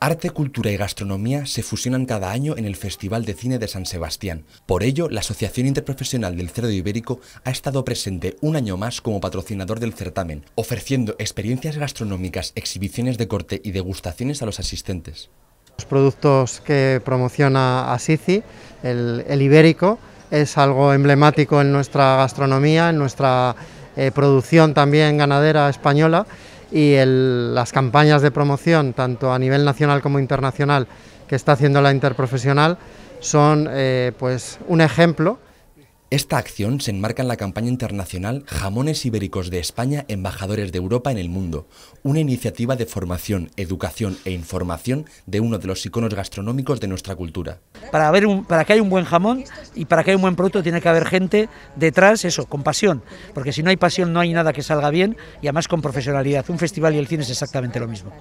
Arte, cultura y gastronomía se fusionan cada año en el Festival de Cine de San Sebastián. Por ello, la Asociación Interprofesional del Cerdo Ibérico ha estado presente un año más como patrocinador del certamen, ofreciendo experiencias gastronómicas, exhibiciones de corte y degustaciones a los asistentes. Los productos que promociona Asici, el, ibérico, es algo emblemático en nuestra gastronomía, en nuestra eh, producción también ganadera española y las campañas de promoción, tanto a nivel nacional como internacional, que está haciendo la interprofesional, son eh, pues un ejemplo esta acción se enmarca en la campaña internacional Jamones Ibéricos de España, Embajadores de Europa en el Mundo, una iniciativa de formación, educación e información de uno de los iconos gastronómicos de nuestra cultura. Para, que haya un buen jamón y para que haya un buen producto tiene que haber gente detrás, eso, con pasión, porque si no hay pasión no hay nada que salga bien y además con profesionalidad. Un festival y el cine es exactamente lo mismo.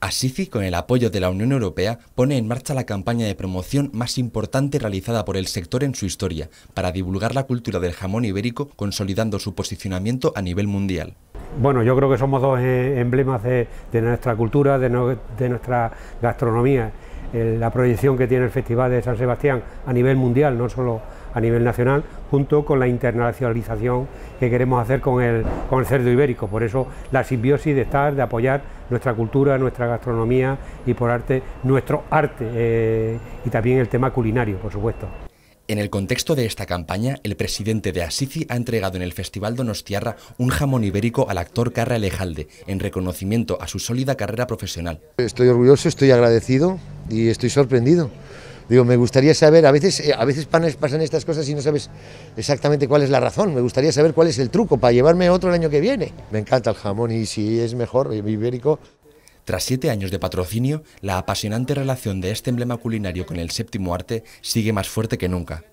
Asici, con el apoyo de la Unión Europea, pone en marcha la campaña de promoción más importante realizada por el sector en su historia, para divulgar la cultura del jamón ibérico, consolidando su posicionamiento a nivel mundial. Bueno, yo creo que somos dos eh, emblemas de, nuestra cultura, de, nuestra gastronomía. la proyección que tiene el Festival de San Sebastián a nivel mundial, no solo a nivel nacional, junto con la internacionalización que queremos hacer con el, cerdo ibérico. Por eso la simbiosis de estar, de apoyar nuestra cultura, nuestra gastronomía y por arte, nuestro arte eh, y también el tema culinario, por supuesto. En el contexto de esta campaña, el presidente de Asici ha entregado en el Festival Donostiarra un jamón ibérico al actor Carra Elejalde, en reconocimiento a su sólida carrera profesional. Estoy orgulloso, estoy agradecido y estoy sorprendido. Digo, me gustaría saber, a veces, eh, a veces pasan estas cosas y no sabes exactamente cuál es la razón. Me gustaría saber cuál es el truco para llevarme otro el año que viene. Me encanta el jamón y si es mejor, eh, ibérico. Tras siete años de patrocinio, la apasionante relación de este emblema culinario con el séptimo arte sigue más fuerte que nunca.